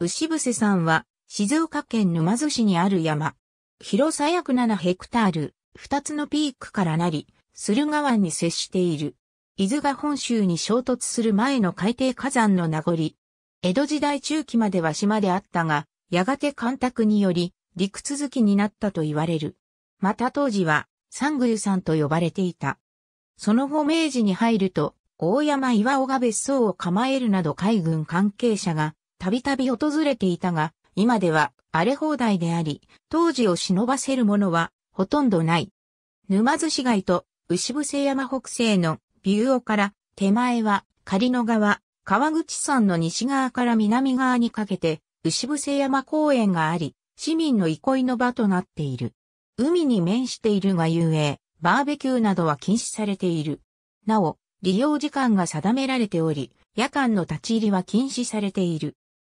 牛伏山は、静岡県沼津市にある山。広さ約7ヘクタール、2つのピークからなり、駿河湾に接している。伊豆が本州に衝突する前の海底火山の名残。江戸時代中期までは島であったが、やがて干拓により、陸続きになったと言われる。また当時は、サン三さ山と呼ばれていた。その後明治に入ると、大山岩尾が別荘を構えるなど海軍関係者がたびたび訪れていたが、今では荒れ放題であり、当時を忍ばせるものはほとんどない。沼津市街と牛伏山北西のビューオから手前は仮の川、川口山の西側から南側にかけて牛伏山公園があり、市民の憩いの場となっている。海に面しているがゆえ、バーベキューなどは禁止されている。なお、利用時間が定められており、夜間の立ち入りは禁止されている。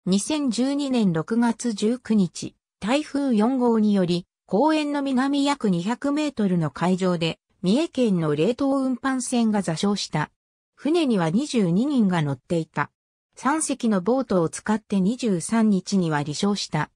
2012年6月19日、台風4号により、公園の南約200メートルの海上で、三重県の冷凍運搬船が座礁した。船には22人が乗っていた。3隻のボートを使って23日には離礁した。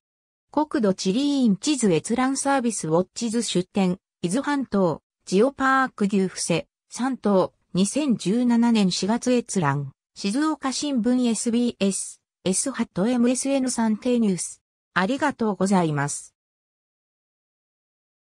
国土地理院地図閲覧サービスウォッチ図出展、伊豆半島、ジオパーク牛伏せ、3島、2017年4月閲覧、静岡新聞 SBS。s ハット MSN さんニュース。ありがとうございます。